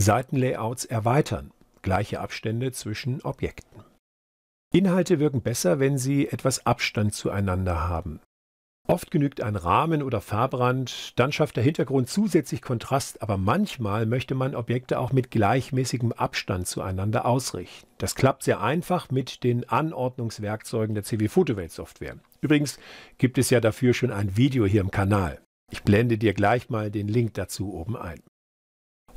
Seitenlayouts erweitern, gleiche Abstände zwischen Objekten. Inhalte wirken besser, wenn sie etwas Abstand zueinander haben. Oft genügt ein Rahmen oder Farbrand, dann schafft der Hintergrund zusätzlich Kontrast, aber manchmal möchte man Objekte auch mit gleichmäßigem Abstand zueinander ausrichten. Das klappt sehr einfach mit den Anordnungswerkzeugen der CW Photowelt Software. Übrigens gibt es ja dafür schon ein Video hier im Kanal. Ich blende dir gleich mal den Link dazu oben ein.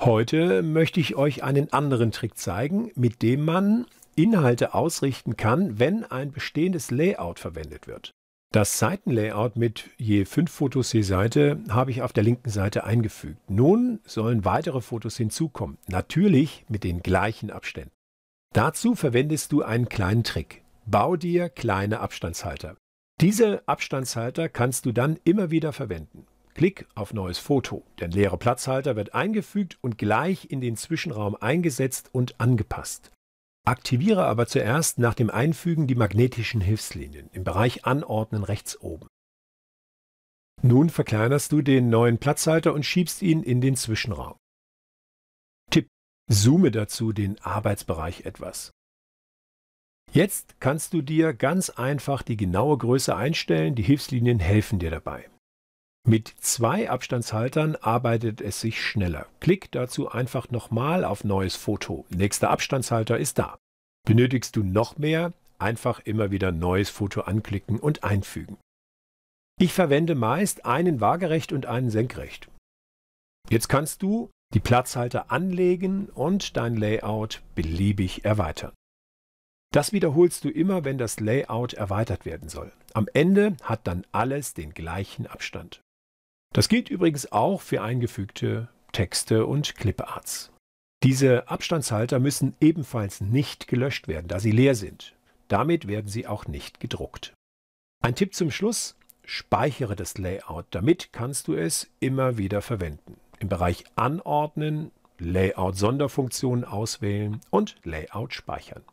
Heute möchte ich euch einen anderen Trick zeigen, mit dem man Inhalte ausrichten kann, wenn ein bestehendes Layout verwendet wird. Das Seitenlayout mit je fünf Fotos je Seite habe ich auf der linken Seite eingefügt. Nun sollen weitere Fotos hinzukommen, natürlich mit den gleichen Abständen. Dazu verwendest du einen kleinen Trick. Bau dir kleine Abstandshalter. Diese Abstandshalter kannst du dann immer wieder verwenden. Klick auf Neues Foto. Der leere Platzhalter wird eingefügt und gleich in den Zwischenraum eingesetzt und angepasst. Aktiviere aber zuerst nach dem Einfügen die magnetischen Hilfslinien im Bereich Anordnen rechts oben. Nun verkleinerst du den neuen Platzhalter und schiebst ihn in den Zwischenraum. Tipp: Zoome dazu den Arbeitsbereich etwas. Jetzt kannst du dir ganz einfach die genaue Größe einstellen, die Hilfslinien helfen dir dabei. Mit zwei Abstandshaltern arbeitet es sich schneller. Klick dazu einfach nochmal auf Neues Foto. Nächster Abstandshalter ist da. Benötigst du noch mehr? Einfach immer wieder Neues Foto anklicken und einfügen. Ich verwende meist einen waagerecht und einen senkrecht. Jetzt kannst du die Platzhalter anlegen und dein Layout beliebig erweitern. Das wiederholst du immer, wenn das Layout erweitert werden soll. Am Ende hat dann alles den gleichen Abstand. Das gilt übrigens auch für eingefügte Texte und Cliparts. Diese Abstandshalter müssen ebenfalls nicht gelöscht werden, da sie leer sind. Damit werden sie auch nicht gedruckt. Ein Tipp zum Schluss, speichere das Layout. Damit kannst du es immer wieder verwenden. Im Bereich Anordnen, Layout Sonderfunktionen auswählen und Layout speichern.